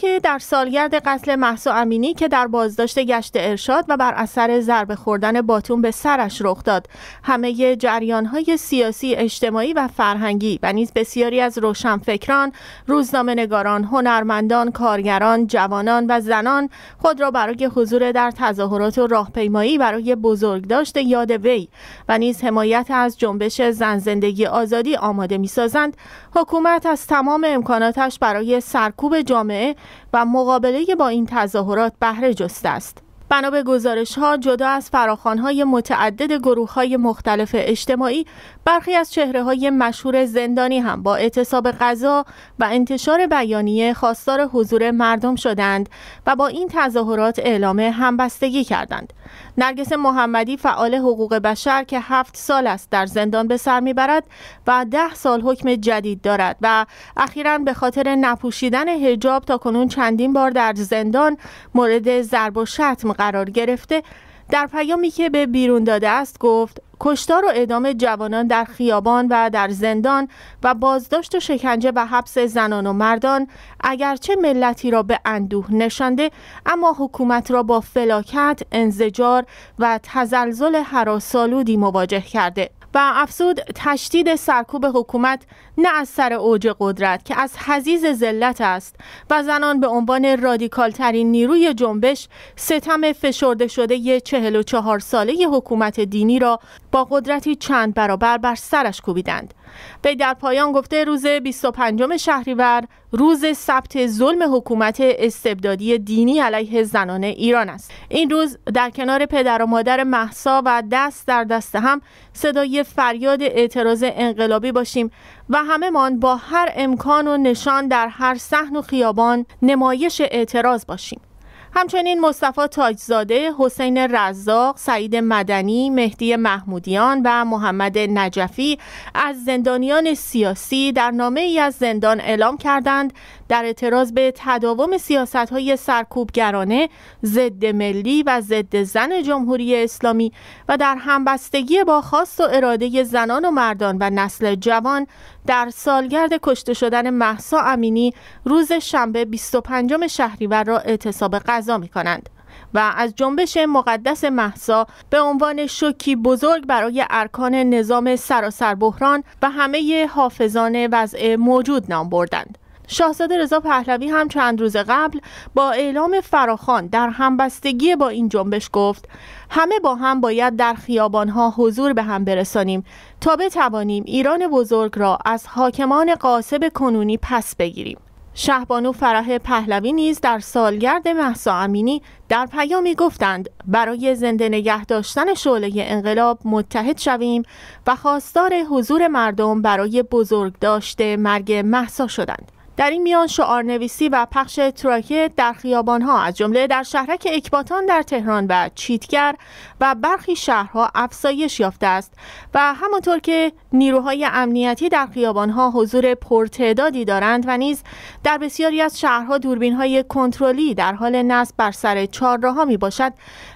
که در سالگرد قتل محسا امینی که در بازداشت گشت ارشاد و بر اثر ضربه خوردن باتون به سرش رخ داد همه جریان های سیاسی اجتماعی و فرهنگی و نیز بسیاری از روشنفکران روزنامه نگاران هنرمندان کارگران جوانان و زنان خود را برای حضور در تظاهرات و راهپیمایی برای بزرگداشت یاد وی و نیز حمایت از جنبش زن زندگی آزادی آماده سازند. حکومت از تمام امکاناتش برای سرکوب جامعه و مقابله با این تظاهرات بهره جست است. بنا به گزارش جدا از فراخوان های متعدد گروه های مختلف اجتماعی برخی از چهره های مشهور زندانی هم با اعتصاب غذا و انتشار بیانیه خواستار حضور مردم شدند و با این تظاهرات اعلام همبستگی کردند نرگس محمدی فعال حقوق بشر که هفت سال است در زندان به سر میبرد و ده سال حکم جدید دارد و اخیرا به خاطر نپوشیدن هجاب تا کنون چندین بار در زندان مورد ضرب و شتم قرار گرفته در پیامی که به بیرون داده است گفت کشتار و اعدام جوانان در خیابان و در زندان و بازداشت و شکنجه و حبس زنان و مردان اگرچه ملتی را به اندوه نشانده اما حکومت را با فلاکت، انزجار و تزلزل هراسالودی مواجه کرده و افزود تشدید سرکوب حکومت نه از سر اوج قدرت که از حزیز ذلت است و زنان به عنوان رادیکال ترین نیروی جنبش ستم فشرده شده چهار ساله حکومت دینی را با قدرتی چند برابر بر سرش کوبیدند وی در پایان گفته روز 25 شهریور روز ثبت ظلم حکومت استبدادی دینی علیه زنان ایران است این روز در کنار پدر و مادر محسا و دست در دست هم صدای فریاد اعتراض انقلابی باشیم و همهمان با هر امکان و نشان در هر صحن و خیابان نمایش اعتراض باشیم همچنین مصطفی تاجزاده، حسین رزاق، سعید مدنی، مهدی محمودیان و محمد نجفی از زندانیان سیاسی در نامه ای از زندان اعلام کردند در اعتراض به تداوم سیاست های سرکوبگرانه ضد ملی و ضد زن جمهوری اسلامی و در همبستگی با خواست و اراده زنان و مردان و نسل جوان در سالگرد کشته شدن محسا امینی روز شنبه 25 شهریور را اعتصاب غذا می کنند. و از جنبش مقدس محسا به عنوان شوکی بزرگ برای ارکان نظام سراسر بحران و همه حافظان وضع موجود نام بردند. شاهزاده رضا پهلوی هم چند روز قبل با اعلام فراخان در همبستگی با این جنبش گفت همه با هم باید در خیابانها حضور به هم برسانیم تا بتوانیم ایران بزرگ را از حاکمان قاسب کنونی پس بگیریم شهبانو فرح پهلوی نیز در سالگرد محسا امینی در پیامی گفتند برای زنده نگه داشتن شعله انقلاب متحد شویم و خواستار حضور مردم برای بزرگ داشته مرگ محسا شدند در این میان شعار نویسی و پخش تراکه در خیابان ها از جمله در شهرک اکباتان در تهران و چیتگر و برخی شهرها افزایش یافته است و همانطور که نیروهای امنیتی در خیابان ها حضور پرتعدادی دارند و نیز در بسیاری از شهرها دوربین های کنترلی در حال نصب بر سر چهارراه می باشد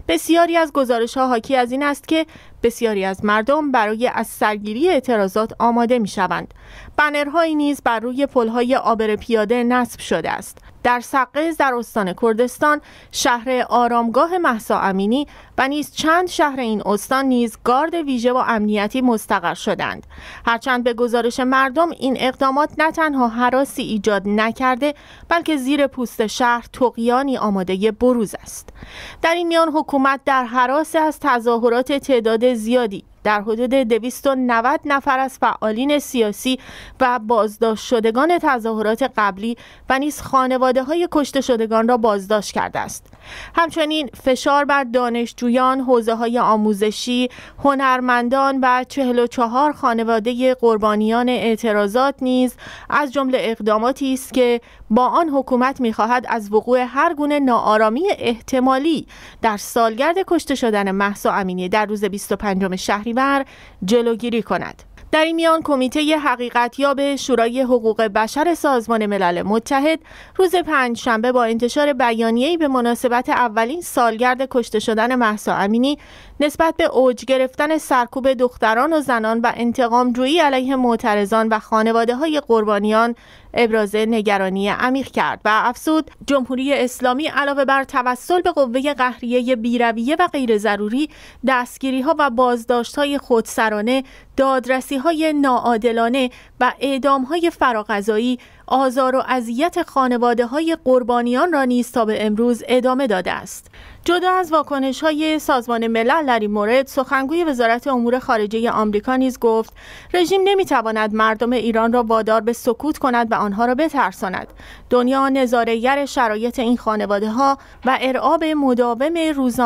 بسیاری از گزارش ها حاکی از این است که بسیاری از مردم برای از سرگیری اعتراضات آماده می شوند. بنرهایی نیز بر روی پلهای آبر پیاده نصب شده است. در سقز در استان کردستان شهر آرامگاه محسا امینی و نیز چند شهر این استان نیز گارد ویژه و امنیتی مستقر شدند هرچند به گزارش مردم این اقدامات نه تنها حراسی ایجاد نکرده بلکه زیر پوست شهر تقیانی آماده بروز است در این میان حکومت در حراس از تظاهرات تعداد زیادی در حدود 290 نفر از فعالین سیاسی و بازداشت شدگان تظاهرات قبلی و نیز خانواده های کشته شدگان را بازداشت کرده است همچنین فشار بر دانشجویان حوزه های آموزشی هنرمندان و 44 خانواده قربانیان اعتراضات نیز از جمله اقداماتی است که با آن حکومت میخواهد از وقوع هر گونه ناآرامی احتمالی در سالگرد کشته شدن مهسا امینی در روز 25 شهری شهریور جلوگیری کند. در این میان کمیته حقیقتیاب شورای حقوق بشر سازمان ملل متحد روز پنج شنبه با انتشار بیانیه‌ای به مناسبت اولین سالگرد کشته شدن مهسا امینی نسبت به اوج گرفتن سرکوب دختران و زنان و انتقام جویی علیه معترضان و خانواده های قربانیان ابراز نگرانی عمیق کرد و افزود جمهوری اسلامی علاوه بر توسل به قوه قهریه بیرویه و غیر ضروری دستگیری ها و بازداشت های خودسرانه دادرسی های ناعادلانه و اعدام های فراغذایی آزار و اذیت خانواده های قربانیان را نیز تا به امروز ادامه داده است جدا از واکنش های سازمان ملل در این مورد سخنگوی وزارت امور خارجه آمریکا نیز گفت رژیم نمیتواند مردم ایران را وادار به سکوت کند و آنها را بترساند دنیا نظارهگر شرایط این خانواده ها و ارعاب مداوم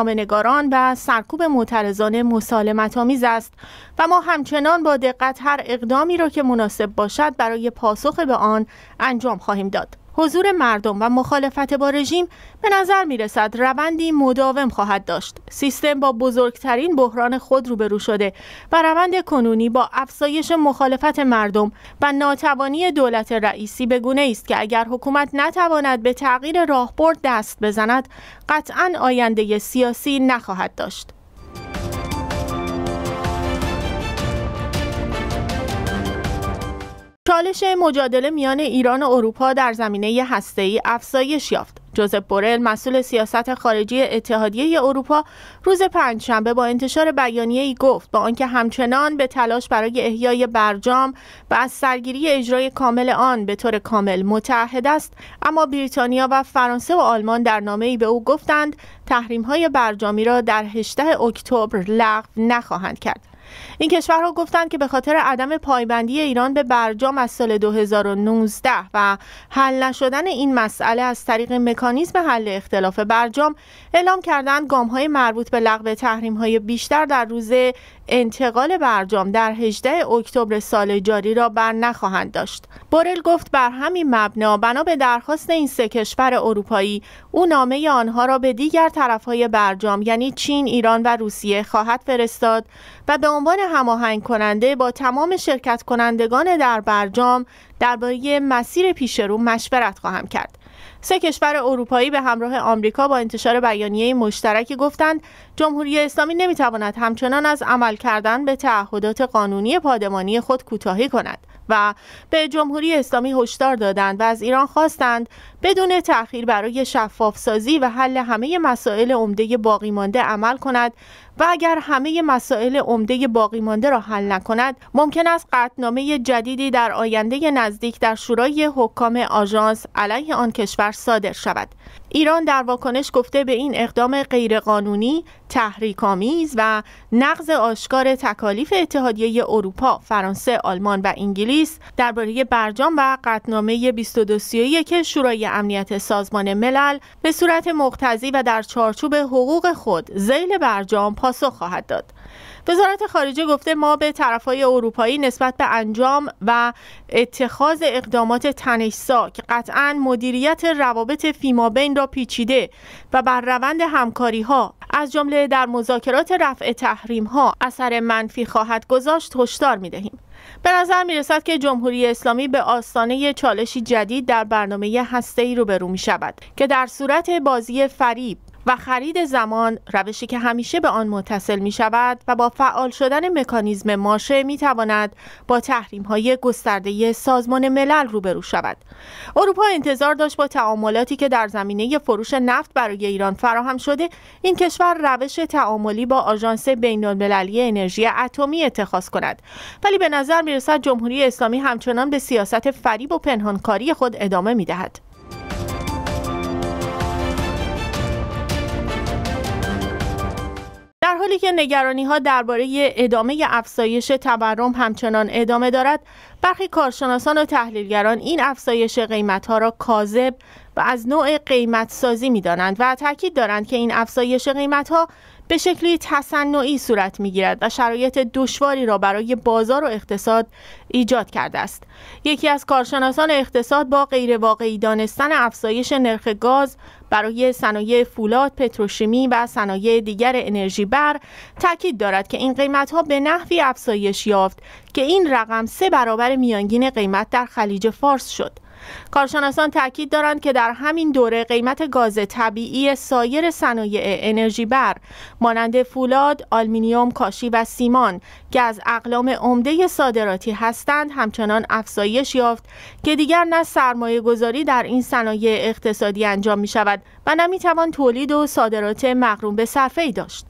نگاران و سرکوب معترضان مسالمت آمیز است و ما همچنان با دقت هر اقدامی را که مناسب باشد برای پاسخ به آن انجام خواهیم داد حضور مردم و مخالفت با رژیم به نظر می رسد روندی مداوم خواهد داشت. سیستم با بزرگترین بحران خود روبرو شده و روند کنونی با افزایش مخالفت مردم و ناتوانی دولت رئیسی به گونه است که اگر حکومت نتواند به تغییر راهبرد دست بزند قطعا آینده سیاسی نخواهد داشت. چالش مجادله میان ایران و اروپا در زمینه هسته‌ای افزایش یافت. جوزپ بورل مسئول سیاست خارجی اتحادیه اروپا روز پنجشنبه با انتشار بیانیه ای گفت با آنکه همچنان به تلاش برای احیای برجام و از سرگیری اجرای کامل آن به طور کامل متعهد است اما بریتانیا و فرانسه و آلمان در نامه ای به او گفتند تحریم های برجامی را در 18 اکتبر لغو نخواهند کرد این کشورها گفتند که به خاطر عدم پایبندی ایران به برجام از سال 2019 و حل نشدن این مسئله از طریق مکانیزم حل اختلاف برجام اعلام کردند گامهای مربوط به لغو های بیشتر در روز انتقال برجام در 18 اکتبر سال جاری را بر نخواهند داشت. بورل گفت بر همین مبنا بنا به درخواست این سه کشور اروپایی او نامه آنها را به دیگر طرفهای برجام یعنی چین، ایران و روسیه خواهد فرستاد و به عنوان هماهنگ کننده با تمام شرکت کنندگان در برجام درباره مسیر پیش رو مشورت خواهم کرد. سه کشور اروپایی به همراه آمریکا با انتشار بیانیه مشترک گفتند جمهوری اسلامی نمیتواند همچنان از عمل کردن به تعهدات قانونی پادمانی خود کوتاهی کند و به جمهوری اسلامی هشدار دادند و از ایران خواستند بدون تأخیر برای شفافسازی و حل همه مسائل عمده باقی مانده عمل کند و اگر همه مسائل عمده باقی مانده را حل نکند ممکن است قطنامه جدیدی در آینده نزدیک در شورای حکام آژانس علیه آن کشور صادر شود ایران در واکنش گفته به این اقدام غیرقانونی، تحریک‌آمیز و نقض آشکار تکالیف اتحادیه اروپا، فرانسه، آلمان و انگلیس درباره برجام و قطعنامه 2231 شورای امنیت سازمان ملل به صورت مقتضی و در چارچوب حقوق خود زیل برجام پاسخ خواهد داد. وزارت خارجه گفته ما به طرفهای اروپایی نسبت به انجام و اتخاذ اقدامات تنشسا که قطعا مدیریت روابط بین را پیچیده و بر روند همکاری ها از جمله در مذاکرات رفع تحریم ها اثر منفی خواهد گذاشت هشدار می دهیم. به نظر می رسد که جمهوری اسلامی به آستانه چالشی جدید در برنامه هسته ای روبرو می شود که در صورت بازی فریب و خرید زمان روشی که همیشه به آن متصل می شود و با فعال شدن مکانیزم ماشه می تواند با تحریم های گسترده سازمان ملل روبرو شود. اروپا انتظار داشت با تعاملاتی که در زمینه فروش نفت برای ایران فراهم شده این کشور روش تعاملی با آژانس المللی انرژی اتمی اتخاذ کند ولی به نظر می رسد جمهوری اسلامی همچنان به سیاست فریب و پنهانکاری خود ادامه می دهد. در حالی که نگرانی ها درباره ادامه افزایش تورم همچنان ادامه دارد برخی کارشناسان و تحلیلگران این افزایش قیمت ها را کاذب و از نوع قیمت سازی می دانند و تاکید دارند که این افزایش قیمت ها به شکلی تصنعی صورت میگیرد و شرایط دشواری را برای بازار و اقتصاد ایجاد کرده است یکی از کارشناسان اقتصاد با غیرواقعی دانستن افزایش نرخ گاز برای صنایع فولاد، پتروشیمی و صنایع دیگر انرژی بر تاکید دارد که این قیمت ها به نحوی افزایش یافت که این رقم سه برابر میانگین قیمت در خلیج فارس شد. کارشناسان تاکید دارند که در همین دوره قیمت گاز طبیعی سایر صنایع انرژی بر مانند فولاد، آلمینیوم، کاشی و سیمان که از اقلام عمده صادراتی هستند همچنان افزایش یافت که دیگر نه سرمایه گذاری در این صنایع اقتصادی انجام می شود و نه می توان تولید و صادرات مغروم به صرفه ای داشت.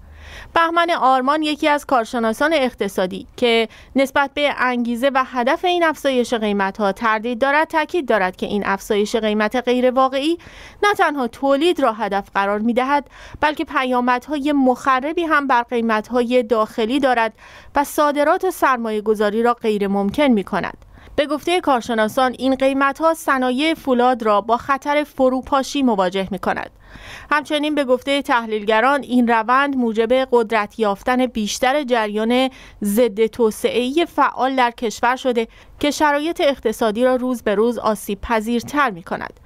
بهمن آرمان یکی از کارشناسان اقتصادی که نسبت به انگیزه و هدف این افزایش قیمت ها تردید دارد تاکید دارد که این افزایش قیمت غیر واقعی نه تنها تولید را هدف قرار می دهد بلکه پیامدهای مخربی هم بر قیمت های داخلی دارد و صادرات و سرمایه گذاری را غیر ممکن می کند. به گفته کارشناسان این قیمت ها صنایع فولاد را با خطر فروپاشی مواجه می کند. همچنین به گفته تحلیلگران این روند موجب قدرت یافتن بیشتر جریان ضد توسعه فعال در کشور شده که شرایط اقتصادی را روز به روز آسیب پذیرتر می کند.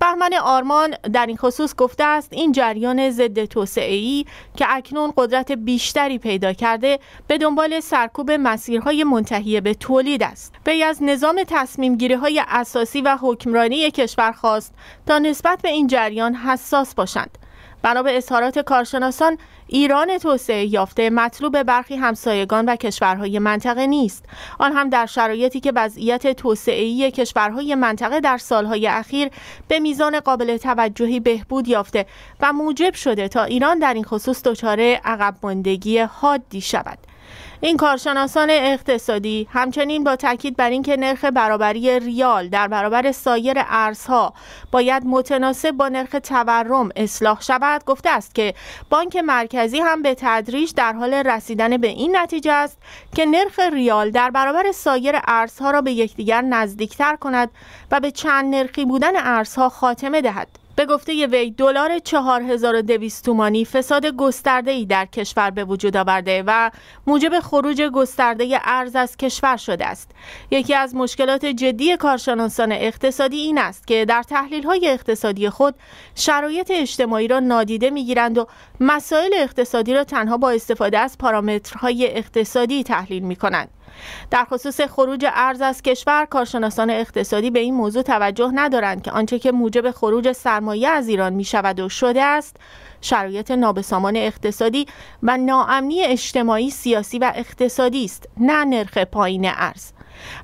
بهمن آرمان در این خصوص گفته است این جریان ضد ای که اکنون قدرت بیشتری پیدا کرده به دنبال سرکوب مسیرهای منتهی به تولید است وی از نظام تصمیم گیری های اساسی و حکمرانی کشور خواست تا نسبت به این جریان حساس باشند بنا به اظهارات کارشناسان ایران توسعه یافته مطلوب برخی همسایگان و کشورهای منطقه نیست آن هم در شرایطی که وضعیت ای کشورهای منطقه در سالهای اخیر به میزان قابل توجهی بهبود یافته و موجب شده تا ایران در این خصوص دچار عقب ماندگی حادی شود این کارشناسان اقتصادی همچنین با تاکید بر اینکه نرخ برابری ریال در برابر سایر ارزها باید متناسب با نرخ تورم اصلاح شود گفته است که بانک مرکزی هم به تدریج در حال رسیدن به این نتیجه است که نرخ ریال در برابر سایر ارزها را به یکدیگر نزدیکتر کند و به چند نرخی بودن ارزها خاتمه دهد به گفته وی دلار 4200 تومانی فساد گسترده ای در کشور به وجود آورده و موجب خروج گسترده ارز از کشور شده است. یکی از مشکلات جدی کارشناسان اقتصادی این است که در تحلیل های اقتصادی خود شرایط اجتماعی را نادیده میگیرند و مسائل اقتصادی را تنها با استفاده از پارامترهای اقتصادی تحلیل می کنند. در خصوص خروج ارز از کشور کارشناسان اقتصادی به این موضوع توجه ندارند که آنچه که موجب خروج سرمایه از ایران می شود و شده است شرایط نابسامان اقتصادی و ناامنی اجتماعی سیاسی و اقتصادی است نه نرخ پایین ارز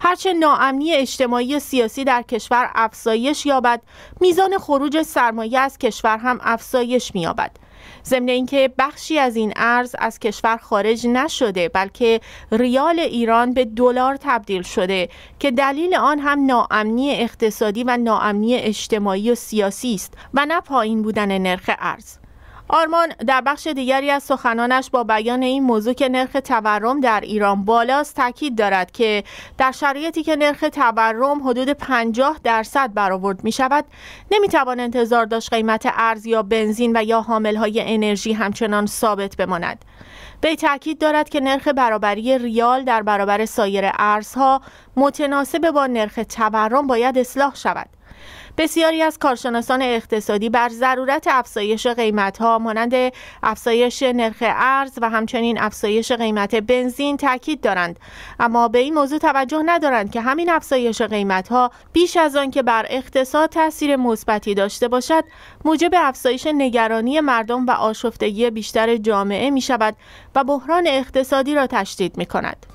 هرچه ناامنی اجتماعی و سیاسی در کشور افزایش یابد میزان خروج سرمایه از کشور هم افزایش مییابد ضمن اینکه بخشی از این ارز از کشور خارج نشده بلکه ریال ایران به دلار تبدیل شده که دلیل آن هم ناامنی اقتصادی و ناامنی اجتماعی و سیاسی است و نه پایین بودن نرخ ارز آرمان در بخش دیگری از سخنانش با بیان این موضوع که نرخ تورم در ایران بالاست تاکید دارد که در شرایطی که نرخ تورم حدود 50 درصد برآورد می شود نمی توان انتظار داشت قیمت ارز یا بنزین و یا حامل های انرژی همچنان ثابت بماند به تاکید دارد که نرخ برابری ریال در برابر سایر ارزها متناسب با نرخ تورم باید اصلاح شود بسیاری از کارشناسان اقتصادی بر ضرورت افزایش ها مانند افزایش نرخ ارز و همچنین افزایش قیمت بنزین تاکید دارند اما به این موضوع توجه ندارند که همین افزایش ها بیش از آن که بر اقتصاد تاثیر مثبتی داشته باشد موجب افزایش نگرانی مردم و آشفتگی بیشتر جامعه می شود و بحران اقتصادی را تشدید می کند.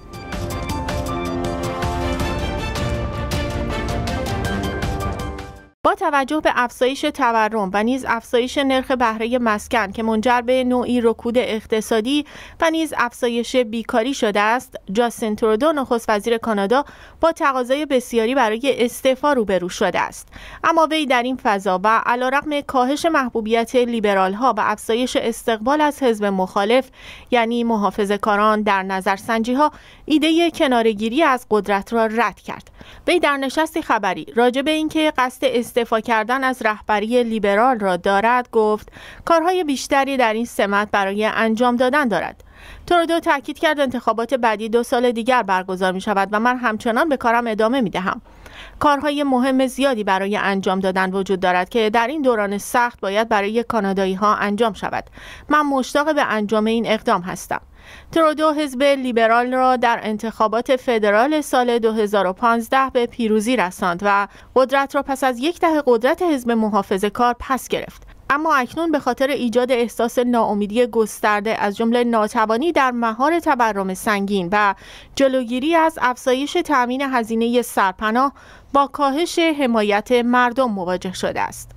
با توجه به افزایش تورم و نیز افزایش نرخ بهره مسکن که منجر به نوعی رکود اقتصادی و نیز افزایش بیکاری شده است جاستین ترودو نخست وزیر کانادا با تقاضای بسیاری برای استعفا روبرو شده است اما وی در این فضا و علیرغم کاهش محبوبیت لیبرال ها و افزایش استقبال از حزب مخالف یعنی محافظه‌کاران در سنجی ها ایده کنارگیری از قدرت را رد کرد وی در نشست خبری راجع به اینکه قصد استعفا کردن از رهبری لیبرال را دارد گفت کارهای بیشتری در این سمت برای انجام دادن دارد ترودو تاکید کرد انتخابات بعدی دو سال دیگر برگزار می شود و من همچنان به کارم ادامه می دهم. کارهای مهم زیادی برای انجام دادن وجود دارد که در این دوران سخت باید برای کانادایی ها انجام شود. من مشتاق به انجام این اقدام هستم. ترودو حزب لیبرال را در انتخابات فدرال سال 2015 به پیروزی رساند و قدرت را پس از یک دهه قدرت حزب محافظه کار پس گرفت. اما اکنون به خاطر ایجاد احساس ناامیدی گسترده از جمله ناتوانی در مهار تورم سنگین و جلوگیری از افزایش تأمین هزینه سرپناه با کاهش حمایت مردم مواجه شده است.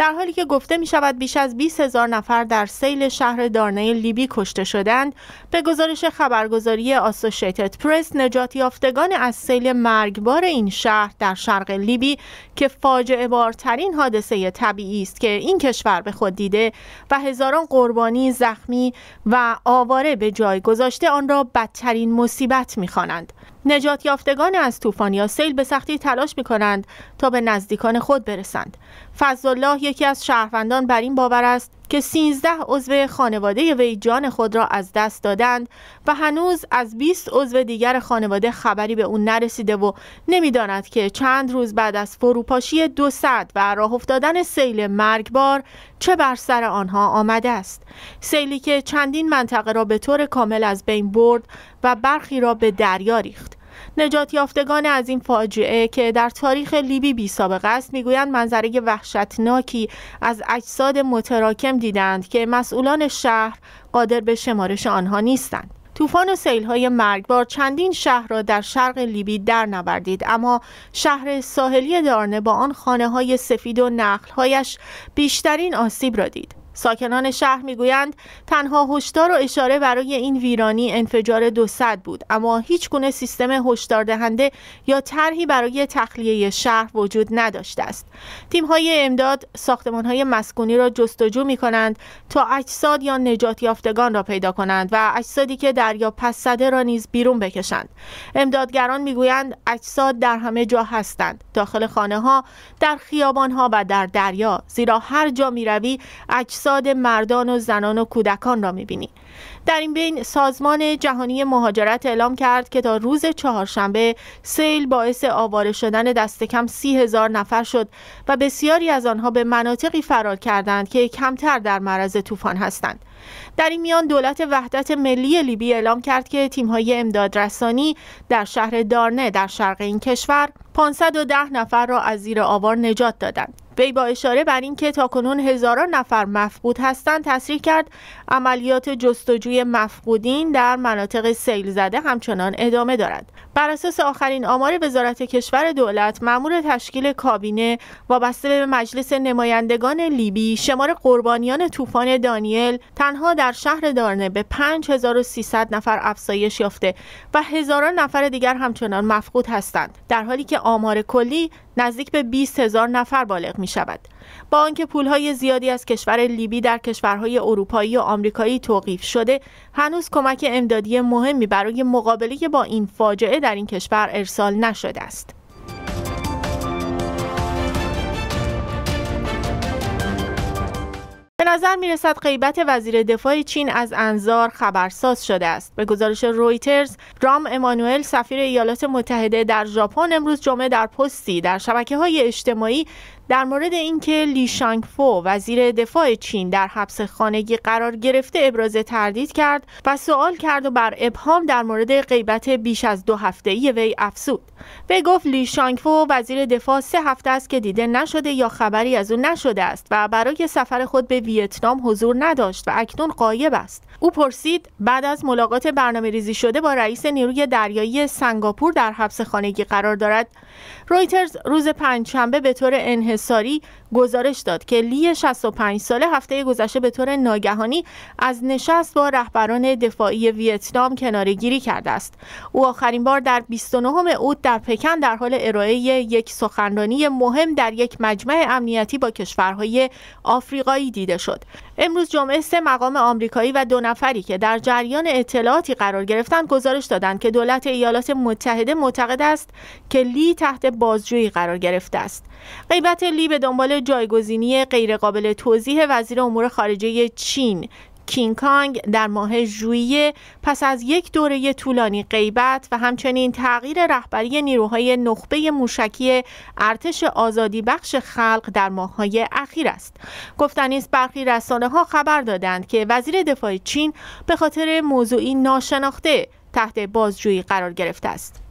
در حالی که گفته می شود بیش از 20 هزار نفر در سیل شهر دارنه لیبی کشته شدند به گزارش خبرگزاری آسوشیتد پرس نجات یافتگان از سیل مرگبار این شهر در شرق لیبی که فاجعه بارترین حادثه طبیعی است که این کشور به خود دیده و هزاران قربانی زخمی و آواره به جای گذاشته آن را بدترین مصیبت می خوانند نجات یافتگان از طوفان یا سیل به سختی تلاش می کنند تا به نزدیکان خود برسند. الله یکی از شهروندان بر این باور است که 13 عضو خانواده وی جان خود را از دست دادند و هنوز از 20 عضو دیگر خانواده خبری به او نرسیده و نمیداند که چند روز بعد از فروپاشی 200 و راه افتادن سیل مرگبار چه بر سر آنها آمده است سیلی که چندین منطقه را به طور کامل از بین برد و برخی را به دریا ریخت نجات یافتگان از این فاجعه که در تاریخ لیبی بی سابقه است میگویند منظره وحشتناکی از اجساد متراکم دیدند که مسئولان شهر قادر به شمارش آنها نیستند طوفان و سیل های مرگبار چندین شهر را در شرق لیبی در نوردید اما شهر ساحلی دارنه با آن خانه های سفید و هایش بیشترین آسیب را دید ساکنان شهر میگویند تنها هشدار و اشاره برای این ویرانی انفجار 200 بود اما هیچ گونه سیستم هشدار دهنده یا طرحی برای تخلیه شهر وجود نداشته است تیم های امداد ساختمان های مسکونی را جستجو می کنند تا اجساد یا نجات یافتگان را پیدا کنند و اجسادی که دریا پس را نیز بیرون بکشند امدادگران میگویند اجساد در همه جا هستند داخل خانه ها در خیابان ها و در دریا زیرا هر جا می اجساد مردان و زنان و کودکان را میبینی در این بین سازمان جهانی مهاجرت اعلام کرد که تا روز چهارشنبه سیل باعث آواره شدن دست کم سی هزار نفر شد و بسیاری از آنها به مناطقی فرار کردند که کمتر در معرض طوفان هستند در این میان دولت وحدت ملی لیبی اعلام کرد که تیمهای امدادرسانی در شهر دارنه در شرق این کشور 510 نفر را از زیر آوار نجات دادند وی با اشاره بر اینکه تاکنون هزاران نفر مفقود هستند تصریح کرد عملیات جستجوی مفقودین در مناطق سیل زده همچنان ادامه دارد بر اساس آخرین آمار وزارت کشور دولت مأمور تشکیل کابینه وابسته به مجلس نمایندگان لیبی شمار قربانیان طوفان دانیل تنها در شهر دارنه به 5300 نفر افزایش یافته و هزاران نفر دیگر همچنان مفقود هستند در حالی که آمار کلی نزدیک به 20 هزار نفر بالغ می شود با آنکه پولهای زیادی از کشور لیبی در کشورهای اروپایی و آمریکایی توقیف شده هنوز کمک امدادی مهمی برای مقابله با این فاجعه در این کشور ارسال نشده است به نظر میرسد غیبت وزیر دفاع چین از انزار خبرساز شده است. به گزارش رویترز، رام امانوئل سفیر ایالات متحده در ژاپن امروز جمعه در پستی در شبکه های اجتماعی در مورد اینکه لی شانگفو وزیر دفاع چین در حبس خانگی قرار گرفته ابراز تردید کرد و سوال کرد و بر ابهام در مورد غیبت بیش از دو هفته ای وی افسود وی گفت لی شانگفو وزیر دفاع سه هفته است که دیده نشده یا خبری از او نشده است و برای سفر خود به ویتنام حضور نداشت و اکنون قایب است او پرسید بعد از ملاقات برنامه ریزی شده با رئیس نیروی دریایی سنگاپور در حبس خانگی قرار دارد رویترز روز پنجشنبه به طور انحصاری انحصاری گزارش داد که لی 65 ساله هفته گذشته به طور ناگهانی از نشست با رهبران دفاعی ویتنام کنارگیری کرده است او آخرین بار در 29 اوت در پکن در حال ارائه یک سخنرانی مهم در یک مجمع امنیتی با کشورهای آفریقایی دیده شد امروز جمعه سه مقام آمریکایی و دو نفری که در جریان اطلاعاتی قرار گرفتند گزارش دادند که دولت ایالات متحده معتقد است که لی تحت بازجویی قرار گرفته است غیبت لی به دنبال جایگزینی غیرقابل توضیح وزیر امور خارجه چین کینگ کانگ در ماه ژوئیه پس از یک دوره طولانی غیبت و همچنین تغییر رهبری نیروهای نخبه موشکی ارتش آزادی بخش خلق در ماههای اخیر است گفتنی است برخی رسانه ها خبر دادند که وزیر دفاع چین به خاطر موضوعی ناشناخته تحت بازجویی قرار گرفته است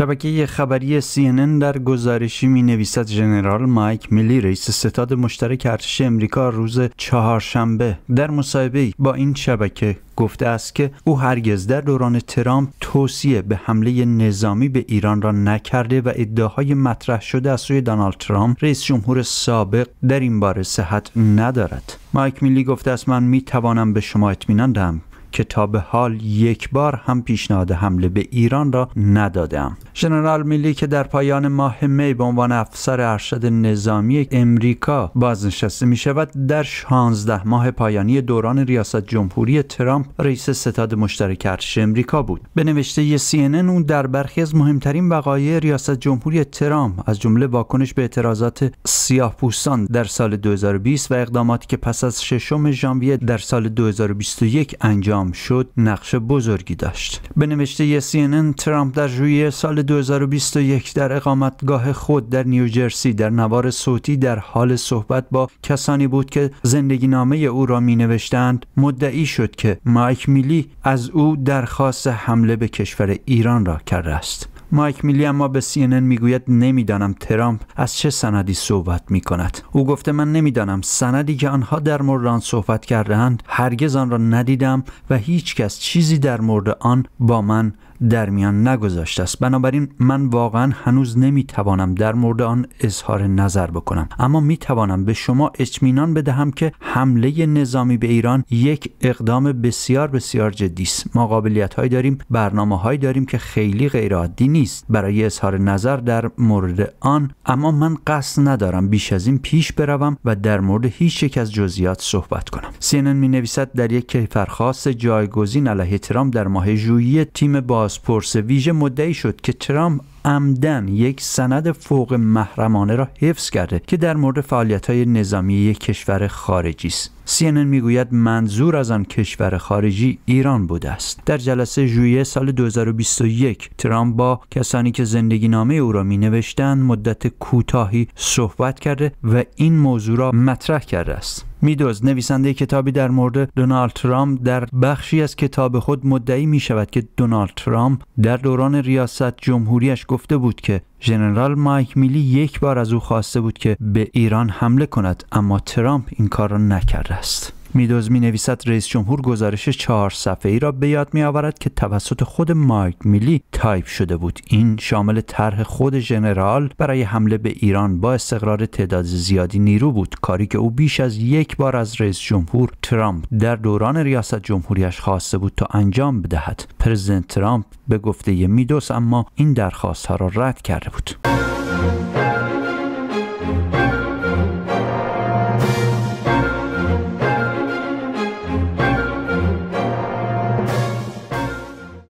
شبکه خبری CNN در گزارشی می نویسد ژنرال مایک میلی رئیس ستاد مشترک ارتش امریکا روز چهارشنبه در مصاحبه با این شبکه گفته است که او هرگز در دوران ترامپ توصیه به حمله نظامی به ایران را نکرده و ادعاهای مطرح شده از سوی دانالد ترامپ رئیس جمهور سابق در این باره صحت ندارد مایک میلی گفته است من می توانم به شما اطمینان دهم که تا به حال یک بار هم پیشنهاد حمله به ایران را ندادم ژنرال میلی که در پایان ماه می به عنوان افسر ارشد نظامی امریکا بازنشسته می شود در 16 ماه پایانی دوران ریاست جمهوری ترامپ رئیس ستاد مشترک ارتش امریکا بود به نوشته این اون در برخی از مهمترین وقایع ریاست جمهوری ترامپ از جمله واکنش به اعتراضات سیاهپوستان در سال 2020 و اقداماتی که پس از ششم ژانویه در سال 2021 انجام شد نقش بزرگی داشت به نوشته ان ترامپ در ژوئیه سال 2021 در اقامتگاه خود در نیوجرسی در نوار صوتی در حال صحبت با کسانی بود که زندگی نامه او را می نوشتند مدعی شد که مایک میلی از او درخواست حمله به کشور ایران را کرده است مایک میلی اما به CNN میگوید نمیدانم ترامپ از چه سندی صحبت می کند او گفته من نمیدانم سندی که آنها در مورد آن صحبت کرده هرگز آن را ندیدم و هیچ کس چیزی در مورد آن با من در میان نگذاشته است بنابراین من واقعا هنوز نمیتوانم در مورد آن اظهار نظر بکنم اما میتوانم به شما اطمینان بدهم که حمله نظامی به ایران یک اقدام بسیار بسیار جدی است ما قابلیت های داریم برنامه هایی داریم که خیلی غیر نیست برای اظهار نظر در مورد آن اما من قصد ندارم بیش از این پیش بروم و در مورد هیچ یک از جزئیات صحبت کنم سینن می نویسد در یک کیفرخواست جایگزین علیه ترامپ در ماه ژوئیه تیم باز بازپرس ویژه مدعی شد که ترامپ عمدن یک سند فوق محرمانه را حفظ کرده که در مورد فعالیت های نظامی یک کشور خارجی است. CNN میگوید منظور از آن کشور خارجی ایران بوده است. در جلسه ژوئیه سال 2021 ترامپ با کسانی که زندگی نامه او را می نوشتند مدت کوتاهی صحبت کرده و این موضوع را مطرح کرده است. میدوز نویسنده کتابی در مورد دونالد ترامپ در بخشی از کتاب خود مدعی می شود که دونالد ترامپ در دوران ریاست جمهوریش گفته بود که ژنرال مایک میلی یک بار از او خواسته بود که به ایران حمله کند اما ترامپ این کار را نکرده است میدوز می نویسد رئیس جمهور گزارش چهار صفحه ای را به یاد می آورد که توسط خود مایک میلی تایپ شده بود این شامل طرح خود ژنرال برای حمله به ایران با استقرار تعداد زیادی نیرو بود کاری که او بیش از یک بار از رئیس جمهور ترامپ در دوران ریاست جمهوریش خواسته بود تا انجام بدهد پرزیدنت ترامپ به گفته میدوز اما این درخواست ها را رد کرده بود